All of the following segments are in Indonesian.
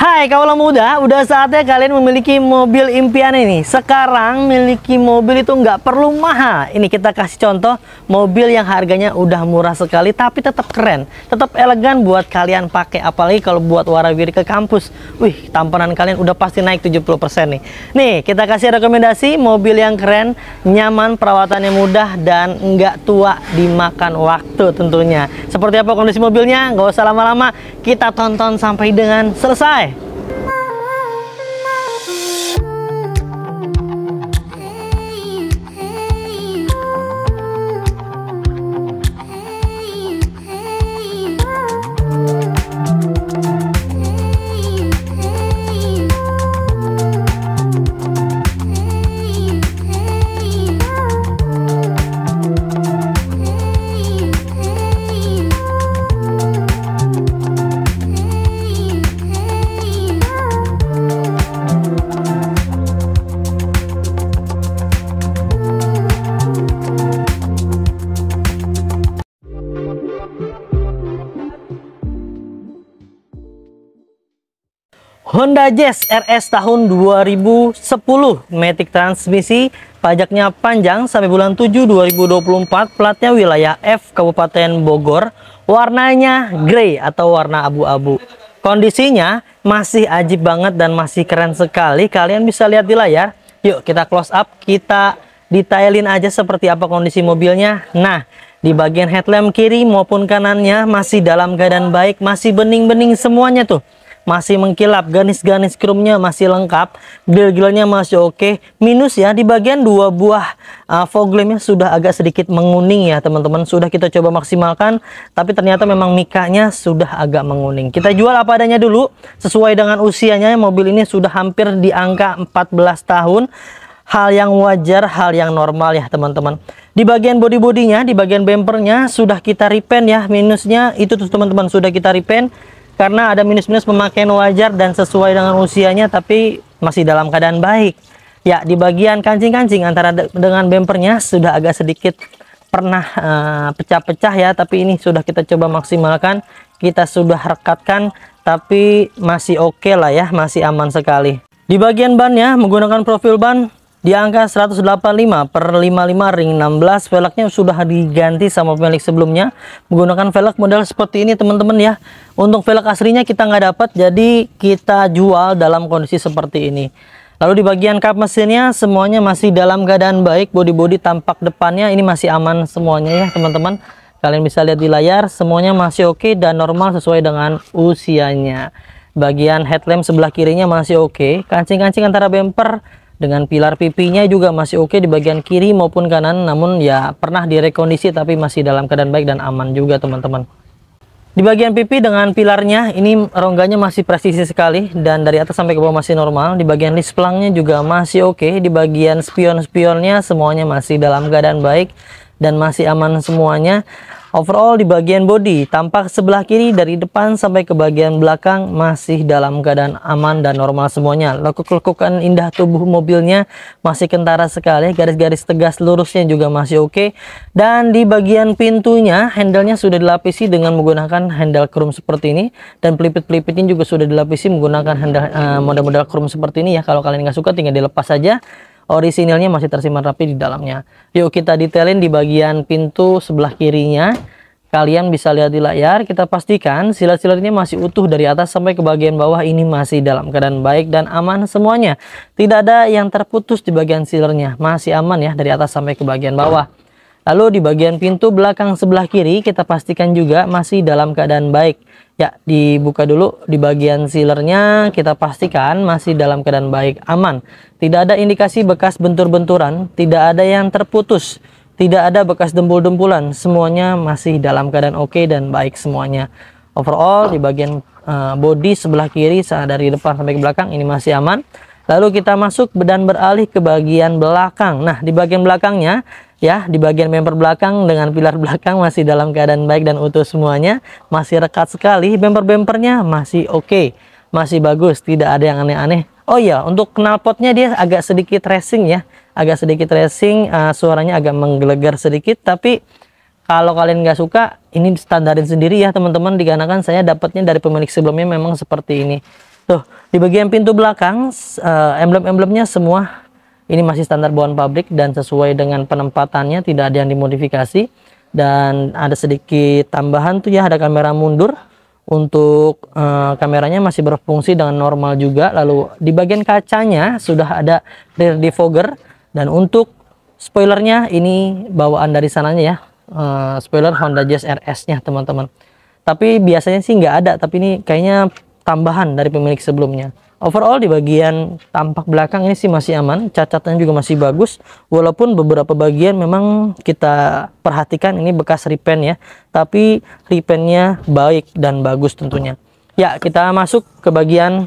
Hai kaula muda, udah saatnya kalian memiliki mobil impian ini. Sekarang miliki mobil itu nggak perlu mahal. Ini kita kasih contoh mobil yang harganya udah murah sekali tapi tetap keren, tetap elegan buat kalian pakai. Apalagi kalau buat warawiri ke kampus. Wih, tampanan kalian udah pasti naik 70% nih. Nih, kita kasih rekomendasi mobil yang keren, nyaman, perawatannya mudah dan nggak tua dimakan waktu tentunya. Seperti apa kondisi mobilnya? Nggak usah lama-lama, kita tonton sampai dengan selesai. Honda Jazz RS tahun 2010 Matic transmisi pajaknya panjang sampai bulan 7 2024 platnya wilayah F Kabupaten Bogor warnanya grey atau warna abu-abu kondisinya masih ajib banget dan masih keren sekali kalian bisa lihat di layar yuk kita close up kita detailin aja seperti apa kondisi mobilnya nah di bagian headlamp kiri maupun kanannya masih dalam keadaan baik masih bening-bening semuanya tuh masih mengkilap, ganis-ganis chrome-nya masih lengkap, grill-grillnya masih oke. Okay. Minus ya di bagian dua buah uh, fog lampnya sudah agak sedikit menguning ya, teman-teman. Sudah kita coba maksimalkan, tapi ternyata memang mikanya sudah agak menguning. Kita jual apa adanya dulu sesuai dengan usianya. Mobil ini sudah hampir di angka 14 tahun hal yang wajar, hal yang normal ya teman-teman. Di bagian body-bodinya, di bagian bempernya sudah kita repaint ya, minusnya itu tuh teman-teman sudah kita repaint karena ada minus-minus pemakaian wajar dan sesuai dengan usianya tapi masih dalam keadaan baik. Ya, di bagian kancing-kancing antara de dengan bempernya sudah agak sedikit pernah eh, pecah-pecah ya, tapi ini sudah kita coba maksimalkan, kita sudah rekatkan tapi masih oke okay lah ya, masih aman sekali. Di bagian ban bannya menggunakan profil ban di angka 185 per 55 ring 16 velgnya sudah diganti sama pemilik sebelumnya menggunakan velg model seperti ini teman-teman ya. Untuk velg aslinya kita nggak dapat jadi kita jual dalam kondisi seperti ini. Lalu di bagian kap mesinnya semuanya masih dalam keadaan baik, bodi-bodi tampak depannya ini masih aman semuanya ya teman-teman. Kalian bisa lihat di layar semuanya masih oke okay dan normal sesuai dengan usianya. Bagian headlamp sebelah kirinya masih oke, okay. kancing-kancing antara bumper dengan pilar pipinya juga masih oke di bagian kiri maupun kanan namun ya pernah direkondisi tapi masih dalam keadaan baik dan aman juga teman-teman di bagian pipi dengan pilarnya ini rongganya masih presisi sekali dan dari atas sampai ke bawah masih normal di bagian list pelangnya juga masih oke di bagian spion-spionnya semuanya masih dalam keadaan baik dan masih aman semuanya Overall di bagian body, tampak sebelah kiri dari depan sampai ke bagian belakang masih dalam keadaan aman dan normal semuanya. Lekuk-lekukan indah tubuh mobilnya masih kentara sekali, garis-garis tegas lurusnya juga masih oke. Okay. Dan di bagian pintunya, handlenya sudah dilapisi dengan menggunakan handle chrome seperti ini. Dan pelipit-pelipitnya juga sudah dilapisi menggunakan handle model eh, model-model chrome seperti ini ya. Kalau kalian nggak suka tinggal dilepas saja orisinilnya masih tersimpan rapi di dalamnya. Yuk kita detailin di bagian pintu sebelah kirinya. Kalian bisa lihat di layar, kita pastikan silat-silatnya masih utuh dari atas sampai ke bagian bawah ini masih dalam keadaan baik dan aman semuanya. Tidak ada yang terputus di bagian silernya, masih aman ya dari atas sampai ke bagian bawah. Lalu di bagian pintu belakang sebelah kiri kita pastikan juga masih dalam keadaan baik. Ya, dibuka dulu di bagian sealernya kita pastikan masih dalam keadaan baik, aman. Tidak ada indikasi bekas bentur-benturan, tidak ada yang terputus, tidak ada bekas dempul-dempulan. Semuanya masih dalam keadaan oke okay dan baik semuanya. Overall di bagian uh, eh, body sebelah kiri dari depan sampai ke belakang ini masih aman. Lalu kita masuk dan beralih ke bagian belakang. Nah, di bagian belakangnya ya, di bagian bumper belakang dengan pilar belakang masih dalam keadaan baik dan utuh semuanya, masih rekat sekali, bumper-bumpernya masih oke, okay, masih bagus, tidak ada yang aneh-aneh. Oh iya, untuk knalpotnya dia agak sedikit racing ya, agak sedikit racing, uh, suaranya agak menggelegar sedikit, tapi kalau kalian nggak suka, ini standarin sendiri ya teman-teman. Dikarenakan saya dapatnya dari pemilik sebelumnya memang seperti ini. Di bagian pintu belakang, uh, emblem-emblemnya semua ini masih standar bawaan pabrik dan sesuai dengan penempatannya, tidak ada yang dimodifikasi. Dan ada sedikit tambahan tuh ya, ada kamera mundur untuk uh, kameranya masih berfungsi dengan normal juga. Lalu di bagian kacanya sudah ada rear defogger dan untuk spoilernya ini bawaan dari sananya ya. Uh, spoiler Honda Jazz RS-nya teman-teman. Tapi biasanya sih nggak ada, tapi ini kayaknya tambahan dari pemilik sebelumnya. Overall di bagian tampak belakang ini sih masih aman, cacatnya juga masih bagus. Walaupun beberapa bagian memang kita perhatikan ini bekas repaint ya, tapi repaintnya baik dan bagus tentunya. Ya, kita masuk ke bagian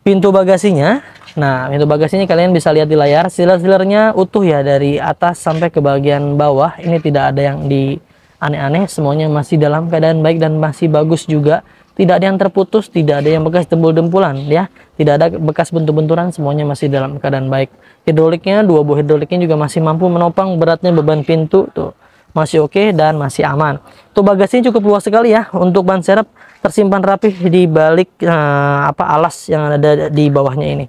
pintu bagasinya. Nah, pintu bagasinya kalian bisa lihat di layar, siler-silernya utuh ya dari atas sampai ke bagian bawah. Ini tidak ada yang di aneh-aneh, semuanya masih dalam keadaan baik dan masih bagus juga tidak ada yang terputus, tidak ada yang bekas tembul dempulan ya. Tidak ada bekas bentuk benturan semuanya masih dalam keadaan baik. Hidroliknya, dua buah hidroliknya juga masih mampu menopang beratnya beban pintu tuh. Masih oke okay dan masih aman. Tuh bagasinya cukup luas sekali ya untuk ban serep tersimpan rapih di balik eh, apa alas yang ada di bawahnya ini.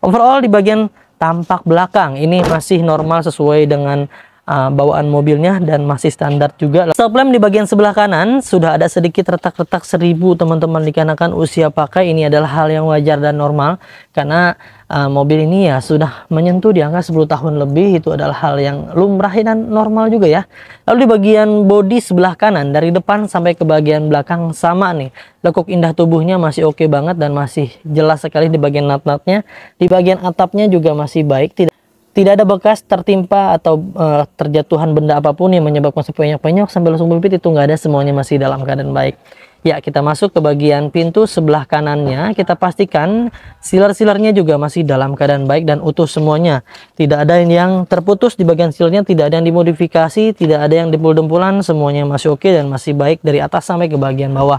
Overall di bagian tampak belakang ini masih normal sesuai dengan uh, bawaan mobilnya dan masih standar juga. lamp di bagian sebelah kanan sudah ada sedikit retak-retak seribu teman-teman dikarenakan usia pakai ini adalah hal yang wajar dan normal karena uh, mobil ini ya sudah menyentuh di angka 10 tahun lebih itu adalah hal yang lumrah dan normal juga ya. Lalu di bagian bodi sebelah kanan dari depan sampai ke bagian belakang sama nih. Lekuk indah tubuhnya masih oke okay banget dan masih jelas sekali di bagian nat-natnya. Di bagian atapnya juga masih baik tidak tidak ada bekas tertimpa atau uh, terjatuhan benda apapun yang menyebabkan sepenyok-penyok sampai langsung pipit itu nggak ada semuanya masih dalam keadaan baik. Ya, kita masuk ke bagian pintu sebelah kanannya. Kita pastikan silar-silarnya juga masih dalam keadaan baik dan utuh semuanya. Tidak ada yang terputus di bagian silarnya, tidak ada yang dimodifikasi, tidak ada yang dempul-dempulan, semuanya masih oke dan masih baik dari atas sampai ke bagian bawah.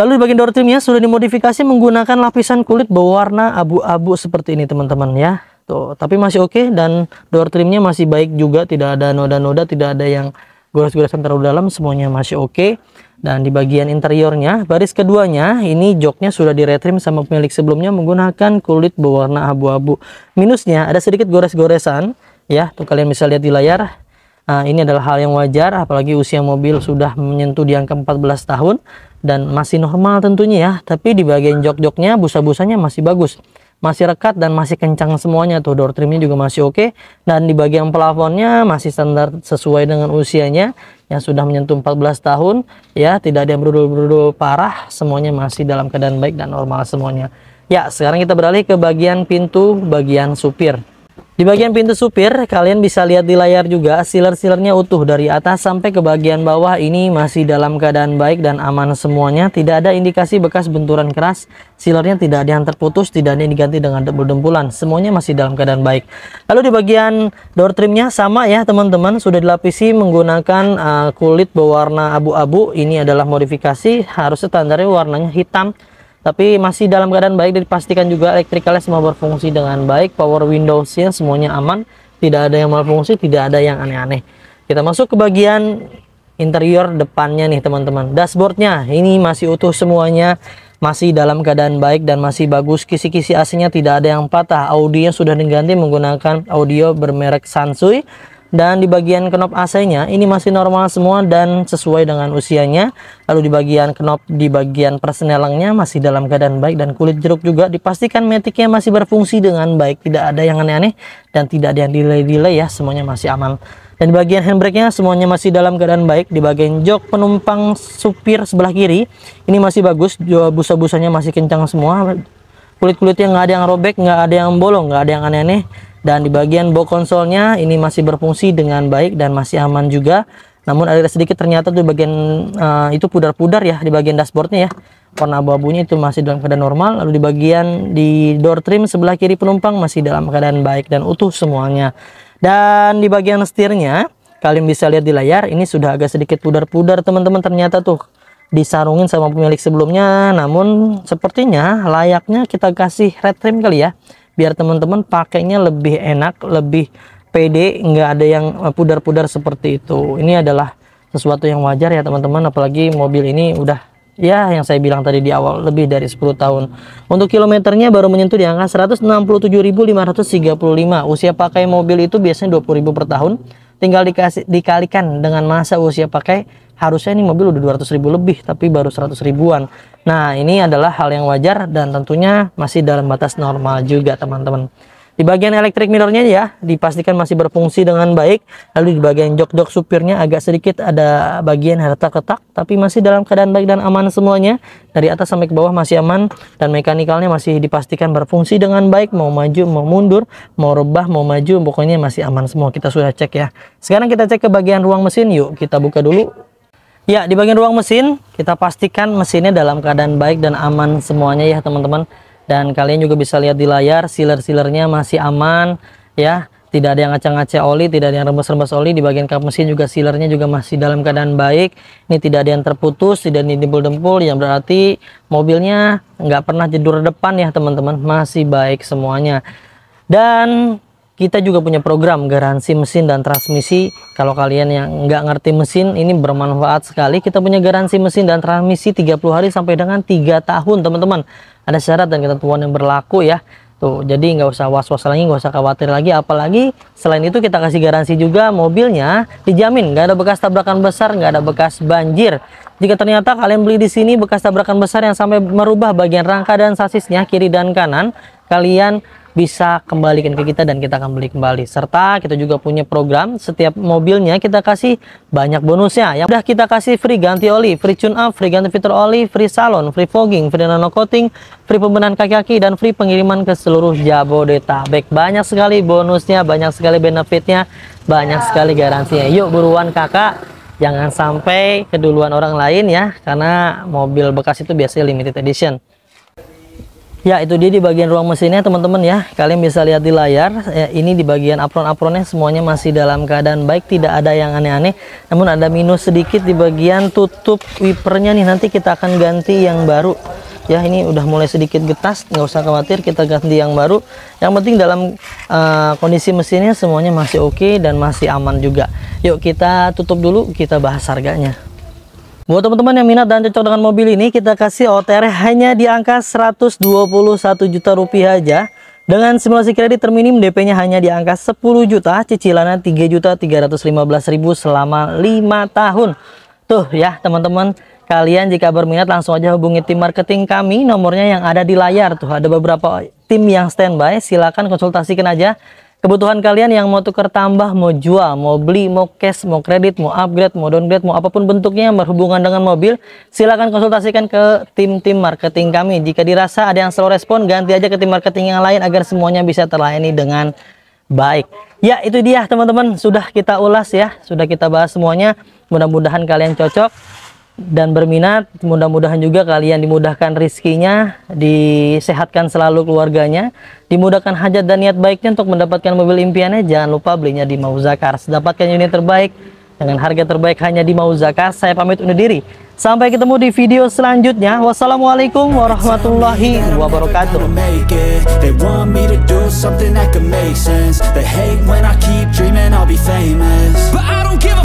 Lalu di bagian door trimnya sudah dimodifikasi menggunakan lapisan kulit berwarna abu-abu seperti ini teman-teman ya. Tuh, gitu. tapi masih oke okay, dan door trimnya masih baik juga, tidak ada noda-noda, tidak ada yang gores-goresan terlalu dalam, semuanya masih oke. Okay. Dan di bagian interiornya, baris keduanya, ini joknya sudah diretrim sama pemilik sebelumnya menggunakan kulit berwarna abu-abu. Minusnya, ada sedikit gores-goresan, ya, tuh kalian bisa lihat di layar. Nah, ini adalah hal yang wajar, apalagi usia mobil sudah menyentuh di angka 14 tahun, dan masih normal tentunya ya, tapi di bagian jok-joknya, busa-busanya masih bagus masih rekat dan masih kencang semuanya tuh door trimnya juga masih oke dan di bagian plafonnya masih standar sesuai dengan usianya yang sudah menyentuh 14 tahun ya tidak ada yang berudul-berudul parah semuanya masih dalam keadaan baik dan normal semuanya ya sekarang kita beralih ke bagian pintu bagian supir di bagian pintu supir, kalian bisa lihat di layar juga sealer-sealernya utuh dari atas sampai ke bagian bawah ini masih dalam keadaan baik dan aman semuanya. Tidak ada indikasi bekas benturan keras, sealernya tidak ada yang terputus, tidak ada yang diganti dengan dempul-dempulan. Semuanya masih dalam keadaan baik. Lalu di bagian door trimnya sama ya teman-teman, sudah dilapisi menggunakan eh, kulit berwarna abu-abu. Ini adalah modifikasi, harus standarnya warnanya hitam tapi masih dalam keadaan baik dan dipastikan juga elektrikalnya semua berfungsi dengan baik power windowsnya semuanya aman tidak ada yang malfungsi tidak ada yang aneh-aneh kita masuk ke bagian interior depannya nih teman-teman dashboardnya ini masih utuh semuanya masih dalam keadaan baik dan masih bagus kisi-kisi AC-nya tidak ada yang patah audio sudah diganti menggunakan audio bermerek Sansui dan di bagian knob AC-nya ini masih normal semua dan sesuai dengan usianya. Lalu di bagian knob di bagian persnelangnya masih dalam keadaan baik dan kulit jeruk juga dipastikan metiknya masih berfungsi dengan baik, tidak ada yang aneh-aneh dan tidak ada yang delay-delay ya, semuanya masih aman. Dan di bagian handbrake-nya semuanya masih dalam keadaan baik. Di bagian jok penumpang supir sebelah kiri ini masih bagus, busa-busanya masih kencang semua. Kulit-kulitnya nggak ada yang robek, nggak ada yang bolong, nggak ada yang aneh-aneh dan di bagian box konsolnya ini masih berfungsi dengan baik dan masih aman juga namun ada sedikit ternyata tuh bagian uh, itu pudar-pudar ya di bagian dashboardnya ya warna abu-abunya itu masih dalam keadaan normal lalu di bagian di door trim sebelah kiri penumpang masih dalam keadaan baik dan utuh semuanya dan di bagian setirnya kalian bisa lihat di layar ini sudah agak sedikit pudar-pudar teman-teman ternyata tuh disarungin sama pemilik sebelumnya namun sepertinya layaknya kita kasih red trim kali ya biar teman-teman pakainya lebih enak, lebih pede, nggak ada yang eh, pudar-pudar seperti itu. Ini adalah sesuatu yang wajar ya teman-teman, apalagi mobil ini udah ya yang saya bilang tadi di awal lebih dari 10 tahun. Untuk kilometernya baru menyentuh di angka 167.535. Usia pakai mobil itu biasanya 20.000 per tahun. Tinggal dikasih dikalikan dengan masa usia pakai harusnya ini mobil udah 200.000 lebih tapi baru 100 ribuan. Nah, ini adalah hal yang wajar dan tentunya masih dalam batas normal juga, teman-teman. Di bagian elektrik mirrornya ya, dipastikan masih berfungsi dengan baik. Lalu di bagian jok-jok supirnya agak sedikit ada bagian retak-retak, tapi masih dalam keadaan baik dan aman semuanya. Dari atas sampai ke bawah masih aman dan mekanikalnya masih dipastikan berfungsi dengan baik. Mau maju, mau mundur, mau rebah, mau maju, pokoknya masih aman semua. Kita sudah cek ya. Sekarang kita cek ke bagian ruang mesin yuk. Kita buka dulu Ya, di bagian ruang mesin, kita pastikan mesinnya dalam keadaan baik dan aman semuanya ya teman-teman. Dan kalian juga bisa lihat di layar, sealer-sealernya masih aman ya. Tidak ada yang ngaca-ngaca oli, tidak ada yang rembes-rembes oli. Di bagian kap mesin juga sealernya juga masih dalam keadaan baik. Ini tidak ada yang terputus, tidak ada yang dempul-dempul. Yang berarti mobilnya nggak pernah jedur depan ya teman-teman. Masih baik semuanya. Dan kita juga punya program garansi mesin dan transmisi. Kalau kalian yang nggak ngerti mesin, ini bermanfaat sekali. Kita punya garansi mesin dan transmisi 30 hari sampai dengan 3 tahun, teman-teman. Ada syarat dan ketentuan yang berlaku ya. Tuh, jadi nggak usah was-was lagi, nggak usah khawatir lagi. Apalagi selain itu kita kasih garansi juga mobilnya dijamin. Nggak ada bekas tabrakan besar, nggak ada bekas banjir. Jika ternyata kalian beli di sini bekas tabrakan besar yang sampai merubah bagian rangka dan sasisnya kiri dan kanan, kalian bisa kembalikan ke kita dan kita akan beli kembali. Serta kita juga punya program setiap mobilnya kita kasih banyak bonusnya. Yang udah kita kasih free ganti oli, free tune up, free ganti filter oli, free salon, free fogging, free nano coating, free pembenahan kaki-kaki dan free pengiriman ke seluruh Jabodetabek. Banyak sekali bonusnya, banyak sekali benefitnya, banyak sekali garansinya. Yuk buruan kakak jangan sampai keduluan orang lain ya karena mobil bekas itu biasanya limited edition Ya itu dia di bagian ruang mesinnya teman-teman ya Kalian bisa lihat di layar ya, Ini di bagian apron-apronnya semuanya masih dalam keadaan baik Tidak ada yang aneh-aneh Namun ada minus sedikit di bagian tutup wipernya nih Nanti kita akan ganti yang baru Ya ini udah mulai sedikit getas nggak usah khawatir kita ganti yang baru Yang penting dalam uh, kondisi mesinnya semuanya masih oke okay dan masih aman juga Yuk kita tutup dulu kita bahas harganya Buat teman-teman yang minat dan cocok dengan mobil ini, kita kasih OTR hanya di angka 121 juta rupiah aja. Dengan simulasi kredit terminim DP-nya hanya di angka 10 juta, cicilannya 3 juta 315 ribu selama 5 tahun. Tuh ya teman-teman, kalian jika berminat langsung aja hubungi tim marketing kami, nomornya yang ada di layar tuh. Ada beberapa tim yang standby, silakan konsultasikan aja. Kebutuhan kalian yang mau tukar tambah, mau jual, mau beli, mau cash, mau kredit, mau upgrade, mau downgrade, mau apapun bentuknya berhubungan dengan mobil, silahkan konsultasikan ke tim-tim marketing kami. Jika dirasa ada yang slow respon, ganti aja ke tim marketing yang lain agar semuanya bisa terlayani dengan baik. Ya, itu dia teman-teman, sudah kita ulas ya, sudah kita bahas semuanya. Mudah-mudahan kalian cocok dan berminat. Mudah-mudahan juga kalian dimudahkan rizkinya, disehatkan selalu keluarganya, dimudahkan hajat dan niat baiknya untuk mendapatkan mobil impiannya. Jangan lupa belinya di Mauzakar Dapatkan unit terbaik dengan harga terbaik hanya di Mauzakar Saya pamit undur diri. Sampai ketemu di video selanjutnya. Wassalamualaikum warahmatullahi wabarakatuh.